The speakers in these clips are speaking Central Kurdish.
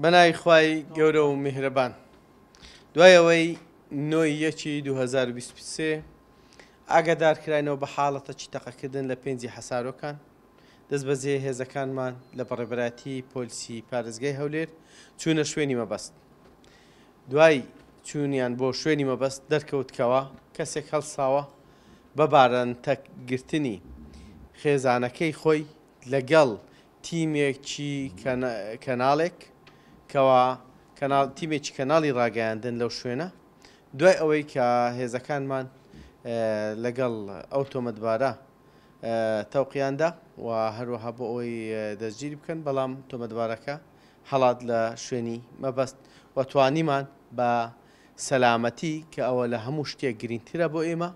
بەنای خی گەورە و میهرەبان دوایەوەی نۆی یەکی 2023 ئاگادارکراینەوە بە حاڵەتە چیتەقەکردن لە پێنجی حەسارۆکان دەست بەزێ هێزەکانمان لە بەڕێبەتی پۆلیسی پارێزگای هەولێر چوونە شوێنی مەبەست دوای چوونیان بۆ شوێنی مەبەست دەرکەوتکەوە کەسێک هەڵساوە بە باران تەکگرتنی خێزانەکەی خۆی لەگەڵ تیمێکی کەناڵێک کەوا تیمێکی کەناڵی ڕاگەیاندن لەو شوێنە دوای ئەوەی کە هێزەکانمان لەگەڵ ئەو تۆمەدبارە تەوقییاندا و هەروەها بۆ ئەوی دەستگیری بکەن بەڵام تۆمەدبارەکە هەڵات لە شوێنی مەبەست و توانیمان بە سەلامەتی کە ئەوە لە هەموو شتێک گرنگترە بۆ ئێمە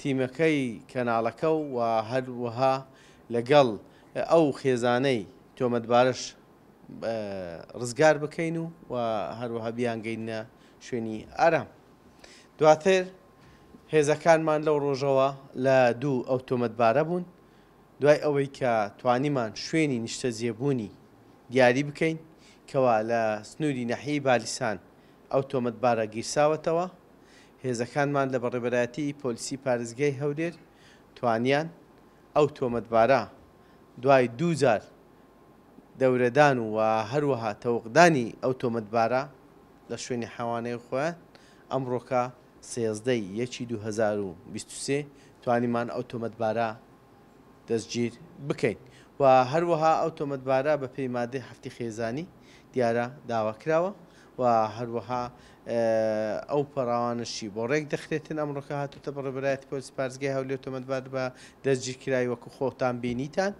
تیمەکەی کەناڵەکە و هەروەها لەگەڵ ئەو خێزانەی تۆمەدبارش ڕزگار بکەین و و هەروەها بیانگەینە شوێنی ئارام. دواتر هێزەکانمان لەو ڕۆژەوە لە دوو ئەوتۆمەتبارە بوون دوای ئەوەی کە توانیمان شوێنی نیشتە زیێبوونی دیاری بکەین کەوا لە سنووری نەحی بالیسان ئەوتۆمەتبارە گیرساوەتەوە هێزەکانمان لە بەڕێبەتی پۆلیسی پارێزگای هەولێر توانیان ئەو تۆمەتبارە دوای دوزار دەورەدان و هەروەها تەوقدانی ئەو تۆمەتبارە لە شوێنی حەوانەی خۆیان ئەمڕۆکە سێزدەی یەکی 2023 توانیمان ئەو تۆمەتبارە دەستگیر بکەین و هەروەها ئەو تۆمەتبارە بە پەیمادەی هەفتی خێزانی دیارە داوا کراوە و هەروەها ئەو پەراوانشی بۆ ڕێک دەخرێتن ئەمڕۆکە هاتوتە بەڕێبرایەت پۆلیس پارزگای هەولێت تۆمەتبات بە دەستگیر کرای وەکو خۆتان بینیتان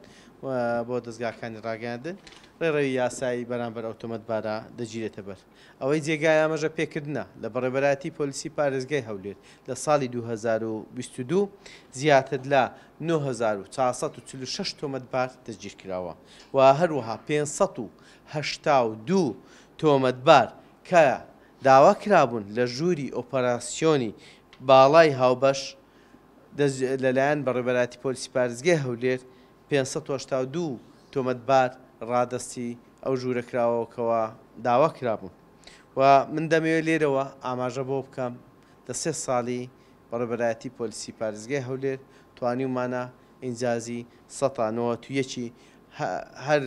بۆ دەستگاکانی ڕاگەاندن ڕێڕەوی یاسایی بەرامبەر ئۆتۆمەت بارە دەگیرێتە بەر ئەوەی جێگای ئامەژە پێکردە لە بەڕێبەتی پۆلیسی پارێزگای هەولێر لە ساڵی 2022 زیاتر لە 1946 تۆمەت بار دەستگیر کراوە و هەروەها 500 دو تۆمەتبار کە داوا کرابوون لە ژووری ئۆپەراسسیۆنی باڵای هاوبەش لەلایەن بەڕێبەراتی پۆلیسی پارزگە هەولێر 582 تۆمەتبار ڕادستی ئەو ژوورە کراوەکەوە داوا کرابوون و من دەمەوێت لێرەوە ئاماژە بۆ بکەم لە سێ ساڵی بەڕێبەرایەتی پۆلیسی پارزگای هەولێر توانی ومانە ئینجازی سەتانەوە تویەکی هەر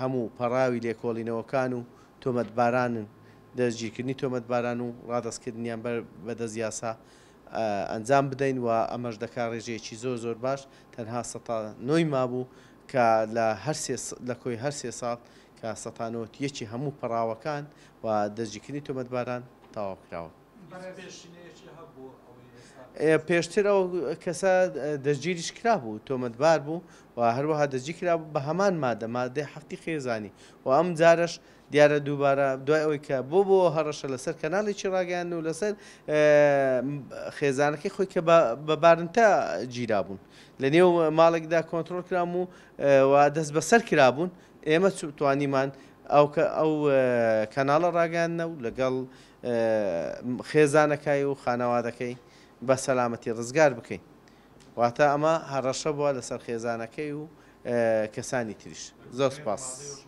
هەموو پەراوی لێکۆڵینەوەکان و تۆمەتبارانن دەستگیرکردنی تۆمەتباران و ڕادستکردنیان بە دەست یاسا ئەنجام بدەین و ئەمەش دەکا ڕێژەیەکی زۆر زۆر باش تەنها سەتا نۆی مابوو کە لە کۆی هەر سێ ساڵ کە سەتانۆت یەکی هەموو پەراوەکان و دەستگیرکردنی تۆمەتباران تاواکراوە. پێشتر ئەو کەسە دەستگیریش کرابوو تۆمەتبار بوو و هەروەها دەستجی کرابوو بە هەمان مادە مادەی هەفتی خێزانی و ئەم جارش دیارە دووبارە دوای ئەوی کە بۆ بۆ هەڕەشە لەسەر کەناڵێکی ڕاگەیان و لەسەر خێزانەکەی خۆی کە بە بارنتا گیرابوون لە نێو ماڵێکدا کۆنتترۆل کرام و دەست بەسەر کرابوون ئێمە توانیمان ئەو ئەو کەناڵە ڕاگەانە و لەگەڵ خێزانەکەی و خانەوادەکەی بە سەلامەتی ڕزگار بکەین واتە ئەمە هەڕەشە بووە لەسەر خێزانەکەی و کەسانی تریش زۆر سپاس.